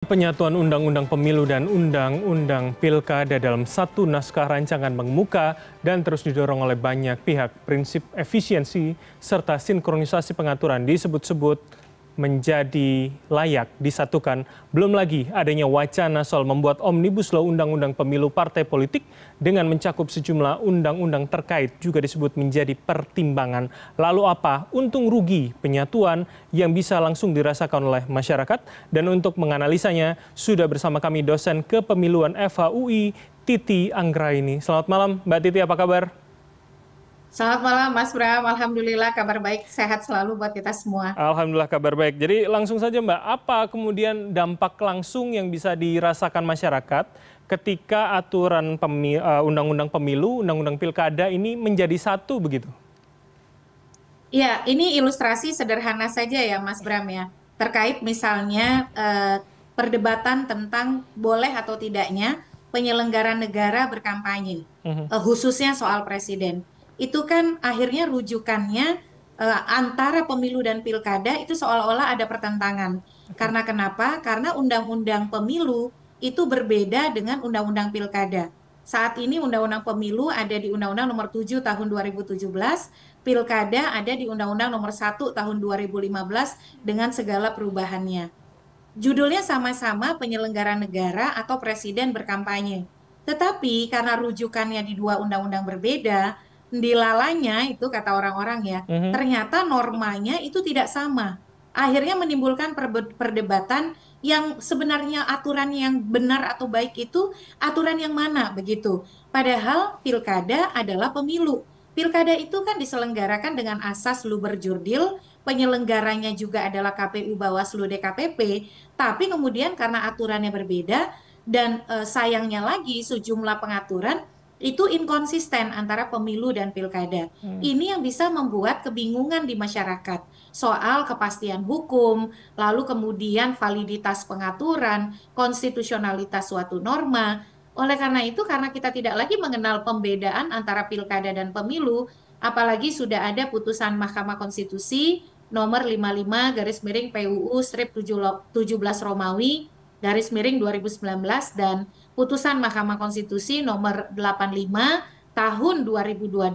Penyatuan Undang-Undang Pemilu dan Undang-Undang Pilkada dalam satu naskah rancangan mengemuka dan terus didorong oleh banyak pihak. Prinsip efisiensi serta sinkronisasi pengaturan disebut-sebut menjadi layak disatukan, belum lagi adanya wacana soal membuat omnibus law undang-undang pemilu partai politik dengan mencakup sejumlah undang-undang terkait juga disebut menjadi pertimbangan. Lalu apa untung rugi penyatuan yang bisa langsung dirasakan oleh masyarakat? Dan untuk menganalisanya sudah bersama kami dosen kepemiluan FHUI Titi Anggraini. Selamat malam Mbak Titi, apa kabar? Selamat malam Mas Bram, Alhamdulillah kabar baik, sehat selalu buat kita semua. Alhamdulillah kabar baik. Jadi langsung saja Mbak, apa kemudian dampak langsung yang bisa dirasakan masyarakat ketika aturan eh, undang-undang pemilu, undang-undang pilkada ini menjadi satu begitu? Ya, ini ilustrasi sederhana saja ya Mas Bram ya. Terkait misalnya eh, perdebatan tentang boleh atau tidaknya penyelenggara negara berkampanye, uh mhm. -huh. eh, khususnya soal presiden itu kan akhirnya rujukannya uh, antara pemilu dan pilkada itu seolah-olah ada pertentangan. Karena kenapa? Karena undang-undang pemilu itu berbeda dengan undang-undang pilkada. Saat ini undang-undang pemilu ada di Undang-Undang Nomor 7 Tahun 2017, pilkada ada di Undang-Undang Nomor 1 Tahun 2015 dengan segala perubahannya. Judulnya sama-sama penyelenggara negara atau presiden berkampanye. Tetapi karena rujukannya di dua undang-undang berbeda, dilalanya itu kata orang-orang ya, mm-hmm. ternyata normanya itu tidak sama. Akhirnya menimbulkan perdebatan yang sebenarnya aturan yang benar atau baik itu aturan yang mana begitu. Padahal pilkada adalah pemilu. Pilkada itu kan diselenggarakan dengan asas luber jurdil, penyelenggaranya juga adalah KPU Bawaslu DKPP, tapi kemudian karena aturannya berbeda dan e, sayangnya lagi sejumlah pengaturan itu inkonsisten antara pemilu dan pilkada. Hmm. Ini yang bisa membuat kebingungan di masyarakat soal kepastian hukum, lalu kemudian validitas pengaturan, konstitusionalitas suatu norma. Oleh karena itu, karena kita tidak lagi mengenal pembedaan antara pilkada dan pemilu, apalagi sudah ada putusan Mahkamah Konstitusi nomor 55 garis miring PUU strip 17 Romawi garis miring 2019 dan putusan Mahkamah Konstitusi nomor 85 tahun 2022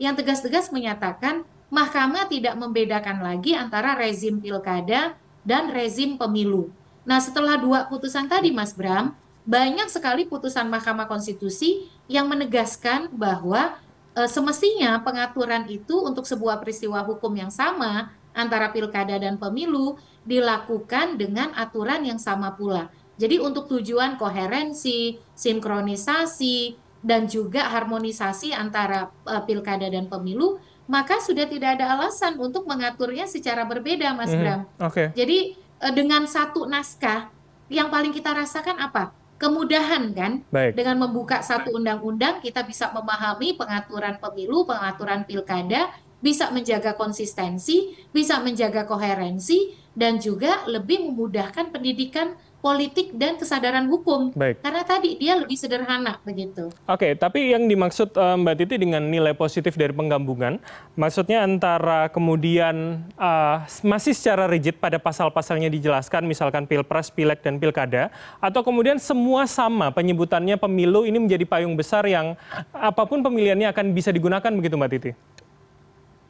yang tegas-tegas menyatakan Mahkamah tidak membedakan lagi antara rezim pilkada dan rezim pemilu. Nah, setelah dua putusan tadi, Mas Bram, banyak sekali putusan Mahkamah Konstitusi yang menegaskan bahwa e, semestinya pengaturan itu untuk sebuah peristiwa hukum yang sama antara pilkada dan pemilu dilakukan dengan aturan yang sama pula. Jadi untuk tujuan koherensi, sinkronisasi, dan juga harmonisasi antara uh, pilkada dan pemilu, maka sudah tidak ada alasan untuk mengaturnya secara berbeda, Mas mm -hmm. Bram. Okay. Jadi uh, dengan satu naskah, yang paling kita rasakan apa? kemudahan kan Baik. dengan membuka satu undang-undang kita bisa memahami pengaturan pemilu, pengaturan pilkada, bisa menjaga konsistensi, bisa menjaga koherensi dan juga lebih memudahkan pendidikan politik dan kesadaran hukum. Baik. Karena tadi dia lebih sederhana begitu. Oke, tapi yang dimaksud eh, Mbak Titi dengan nilai positif dari penggabungan, maksudnya antara kemudian uh, masih secara rigid pada pasal-pasalnya dijelaskan, misalkan pilpres, pileg, dan pilkada, atau kemudian semua sama penyebutannya pemilu ini menjadi payung besar yang apapun pemilihannya akan bisa digunakan begitu Mbak Titi?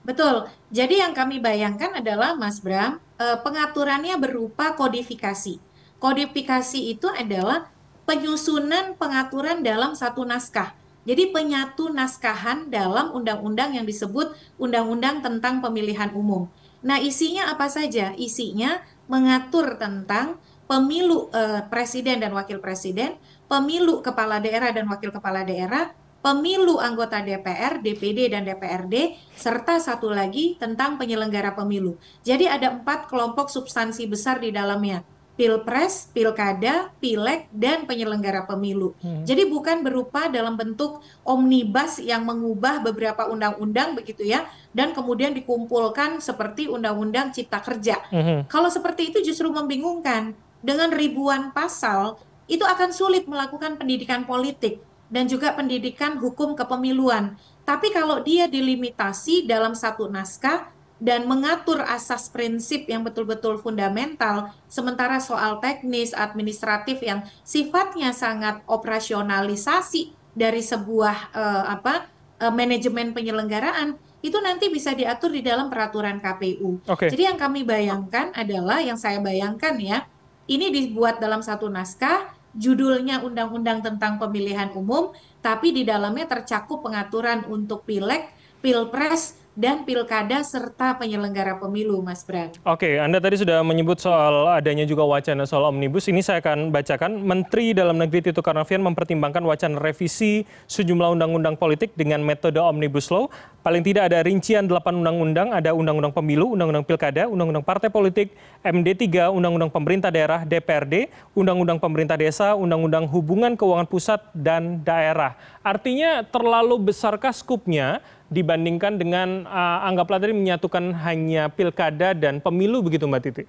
Betul. Jadi yang kami bayangkan adalah Mas Bram, eh, pengaturannya berupa kodifikasi kodifikasi itu adalah penyusunan pengaturan dalam satu naskah. Jadi penyatu naskahan dalam undang-undang yang disebut Undang-Undang tentang Pemilihan Umum. Nah, isinya apa saja? Isinya mengatur tentang pemilu eh, presiden dan wakil presiden, pemilu kepala daerah dan wakil kepala daerah, pemilu anggota DPR, DPD, dan DPRD, serta satu lagi tentang penyelenggara pemilu. Jadi ada empat kelompok substansi besar di dalamnya pilpres, pilkada, pileg, dan penyelenggara pemilu. Hmm. Jadi bukan berupa dalam bentuk omnibus yang mengubah beberapa undang-undang begitu ya, dan kemudian dikumpulkan seperti undang-undang cipta kerja. Hmm. Kalau seperti itu justru membingungkan. Dengan ribuan pasal, itu akan sulit melakukan pendidikan politik dan juga pendidikan hukum kepemiluan. Tapi kalau dia dilimitasi dalam satu naskah, dan mengatur asas prinsip yang betul-betul fundamental, sementara soal teknis, administratif yang sifatnya sangat operasionalisasi dari sebuah eh, apa eh, manajemen penyelenggaraan itu nanti bisa diatur di dalam peraturan KPU. Okay. Jadi yang kami bayangkan adalah yang saya bayangkan ya, ini dibuat dalam satu naskah, judulnya Undang-Undang tentang Pemilihan Umum, tapi di dalamnya tercakup pengaturan untuk pileg, pilpres, dan pilkada serta penyelenggara pemilu, Mas Bram. Oke, Anda tadi sudah menyebut soal adanya juga wacana soal omnibus. Ini saya akan bacakan. Menteri Dalam Negeri Tito Karnavian mempertimbangkan wacana revisi sejumlah undang-undang politik dengan metode omnibus law. Paling tidak ada rincian 8 undang-undang, ada undang-undang pemilu, undang-undang pilkada, undang-undang partai politik, MD3, undang-undang pemerintah daerah, DPRD, undang-undang pemerintah desa, undang-undang hubungan keuangan pusat dan daerah. Artinya terlalu besarkah skupnya dibandingkan dengan uh, anggaplah tadi menyatukan hanya pilkada dan pemilu begitu Mbak Titi?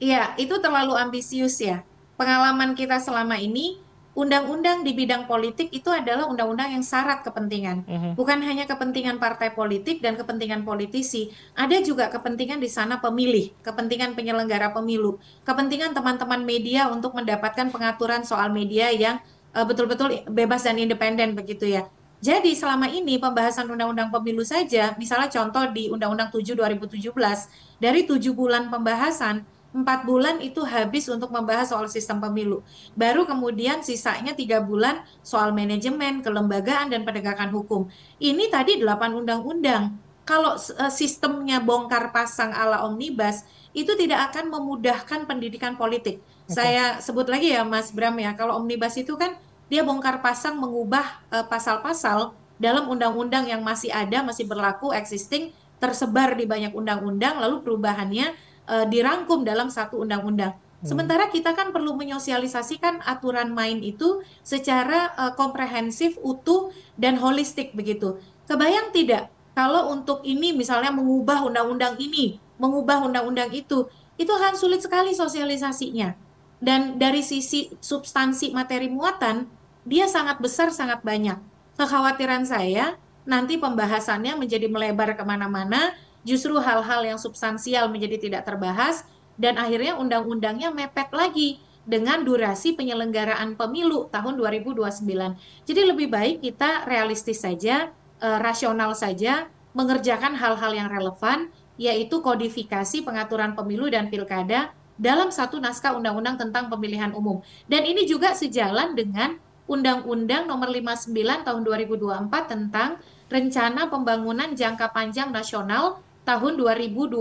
Iya, itu terlalu ambisius ya. Pengalaman kita selama ini, undang-undang di bidang politik itu adalah undang-undang yang syarat kepentingan. Mm -hmm. Bukan hanya kepentingan partai politik dan kepentingan politisi, ada juga kepentingan di sana pemilih, kepentingan penyelenggara pemilu, kepentingan teman-teman media untuk mendapatkan pengaturan soal media yang uh, betul -betul bebas dan independen begitu ya. Jadi selama ini pembahasan undang-undang pemilu saja, misalnya contoh di Undang-Undang 7 2017, dari 7 bulan pembahasan, 4 bulan itu habis untuk membahas soal sistem pemilu. Baru kemudian sisanya 3 bulan soal manajemen, kelembagaan, dan penegakan hukum. Ini tadi 8 undang-undang. Kalau eh, sistemnya bongkar pasang ala omnibus, itu tidak akan memudahkan pendidikan politik. Okay. Saya sebut lagi ya Mas Bram ya, kalau omnibus itu kan dia bongkar pasang mengubah eh, pasal-pasal dalam undang-undang yang masih ada, masih berlaku, existing, tersebar di banyak undang-undang, lalu perubahannya eh, dirangkum dalam satu undang-undang. Hmm. Sementara kita kan perlu menyosialisasikan aturan main itu secara uh, komprehensif, utuh, dan holistik begitu. Kebayang tidak kalau untuk ini misalnya mengubah undang-undang ini, mengubah undang-undang itu, itu akan sulit sekali sosialisasinya. Dan dari sisi substansi materi muatan, dia sangat besar, sangat banyak. Kekhawatiran saya, nanti pembahasannya menjadi melebar kemana-mana, justru hal-hal yang substansial menjadi tidak terbahas, dan akhirnya undang-undangnya mepet lagi dengan durasi penyelenggaraan pemilu tahun 2029. Jadi lebih baik kita realistis saja, eh, rasional saja, mengerjakan hal-hal yang relevan, yaitu kodifikasi pengaturan pemilu dan pilkada dalam satu naskah undang-undang tentang pemilihan umum. Dan ini juga sejalan dengan Undang-Undang Nomor 59 Tahun 2024 tentang Rencana Pembangunan Jangka Panjang Nasional tahun 2025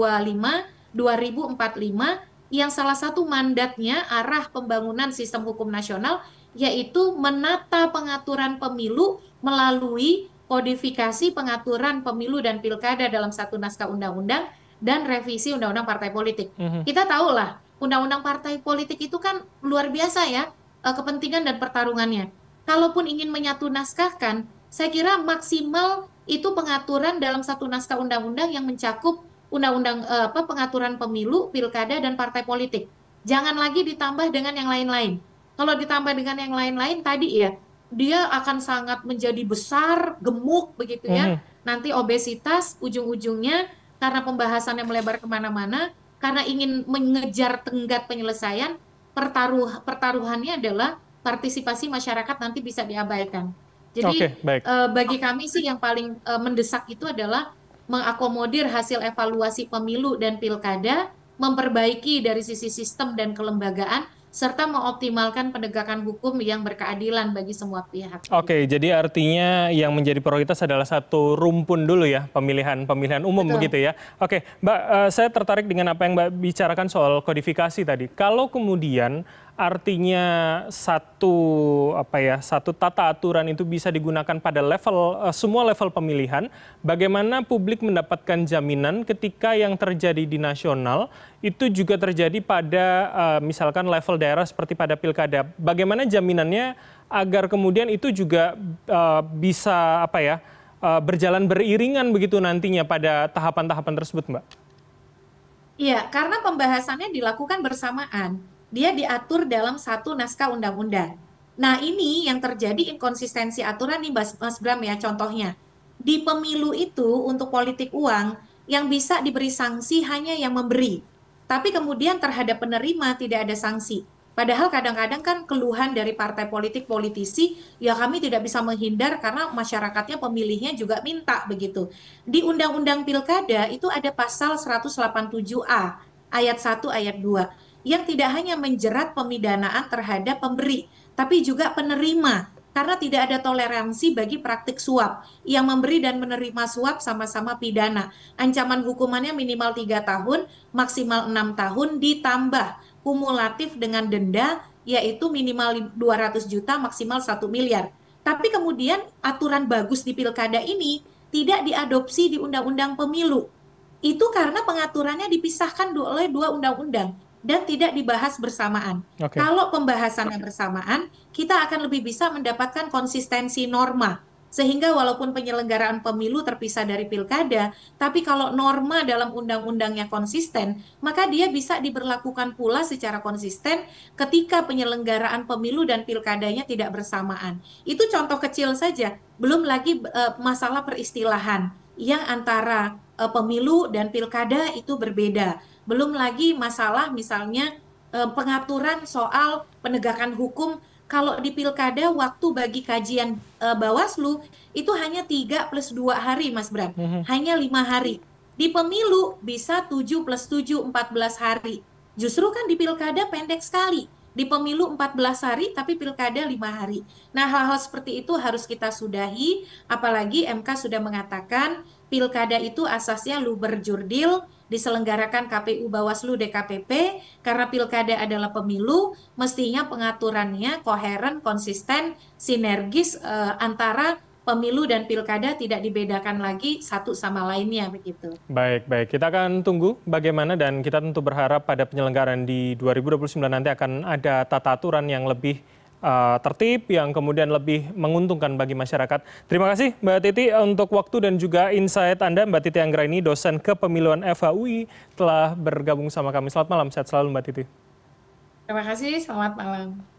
2045 yang salah satu mandatnya arah pembangunan sistem hukum nasional yaitu menata pengaturan pemilu melalui kodifikasi pengaturan pemilu dan pilkada dalam satu naskah undang-undang dan revisi undang-undang partai politik. Mm -hmm. Kita lah undang-undang partai politik itu kan luar biasa ya eh, kepentingan dan pertarungannya. Kalaupun ingin menyatu naskahkan, saya kira maksimal itu pengaturan dalam satu naskah undang-undang yang mencakup undang-undang eh, apa pengaturan pemilu, pilkada dan partai politik. Jangan lagi ditambah dengan yang lain-lain. Kalau ditambah dengan yang lain-lain tadi ya, dia akan sangat menjadi besar, gemuk begitu ya. Mm Nanti obesitas ujung-ujungnya karena pembahasannya melebar kemana-mana, karena ingin mengejar tenggat penyelesaian, pertaruh, pertaruhannya adalah partisipasi masyarakat nanti bisa diabaikan. Jadi okay, baik. Eh, bagi kami sih yang paling eh, mendesak itu adalah mengakomodir hasil evaluasi pemilu dan pilkada, memperbaiki dari sisi sistem dan kelembagaan serta mengoptimalkan penegakan hukum yang berkeadilan bagi semua pihak. Oke, jadi artinya yang menjadi prioritas adalah satu rumpun dulu ya pemilihan pemilihan umum Betul. begitu ya. Oke, Mbak, eh, saya tertarik dengan apa yang Mbak bicarakan soal kodifikasi tadi. Kalau kemudian artinya satu apa ya satu tata aturan itu bisa digunakan pada level eh, semua level pemilihan bagaimana publik mendapatkan jaminan ketika yang terjadi di nasional itu juga terjadi pada eh, misalkan level daerah seperti pada pilkada bagaimana jaminannya agar kemudian itu juga eh, bisa apa ya berjalan beriringan begitu nantinya pada tahapan-tahapan tersebut mbak Iya, karena pembahasannya dilakukan bersamaan dia diatur dalam satu naskah undang-undang. Nah ini yang terjadi inkonsistensi aturan nih Mas, Mas Bram ya contohnya. Di pemilu itu untuk politik uang yang bisa diberi sanksi hanya yang memberi. Tapi kemudian terhadap penerima tidak ada sanksi. Padahal kadang-kadang kan keluhan dari partai politik politisi ya kami tidak bisa menghindar karena masyarakatnya pemilihnya juga minta begitu. Di Undang-Undang Pilkada itu ada pasal 187A ayat 1 ayat 2 yang tidak hanya menjerat pemidanaan terhadap pemberi, tapi juga penerima karena tidak ada toleransi bagi praktik suap yang memberi dan menerima suap sama-sama pidana. Ancaman hukumannya minimal tiga tahun, maksimal enam tahun ditambah kumulatif dengan denda yaitu minimal 200 juta, maksimal satu miliar. Tapi kemudian aturan bagus di pilkada ini tidak diadopsi di undang-undang pemilu. Itu karena pengaturannya dipisahkan oleh dua undang-undang dan tidak dibahas bersamaan. Okay. Kalau pembahasannya bersamaan, kita akan lebih bisa mendapatkan konsistensi norma. Sehingga walaupun penyelenggaraan pemilu terpisah dari pilkada, tapi kalau norma dalam undang-undangnya konsisten, maka dia bisa diberlakukan pula secara konsisten ketika penyelenggaraan pemilu dan pilkadanya tidak bersamaan. Itu contoh kecil saja, belum lagi uh, masalah peristilahan yang antara uh, pemilu dan pilkada itu berbeda belum lagi masalah misalnya eh, pengaturan soal penegakan hukum kalau di pilkada waktu bagi kajian uh, Bawaslu itu hanya 3 plus 2 hari Mas Bram, mhm. hanya lima hari. Di pemilu bisa 7 plus 7, 14 hari. Justru kan di pilkada pendek sekali. Di pemilu 14 hari tapi pilkada lima hari. Nah hal-hal seperti itu harus kita sudahi apalagi MK sudah mengatakan pilkada itu asasnya luber jurdil diselenggarakan KPU Bawaslu DKPP karena pilkada adalah pemilu mestinya pengaturannya koheren konsisten sinergis eh, antara pemilu dan pilkada tidak dibedakan lagi satu sama lainnya begitu. Baik, baik. Kita akan tunggu bagaimana dan kita tentu berharap pada penyelenggaraan di 2029 nanti akan ada tata aturan yang lebih uh, tertib yang kemudian lebih menguntungkan bagi masyarakat. Terima kasih Mbak Titi untuk waktu dan juga insight Anda Mbak Titi Anggraini dosen kepemiluan FHUI telah bergabung sama kami. Selamat malam, sehat selalu Mbak Titi. Terima kasih, selamat malam.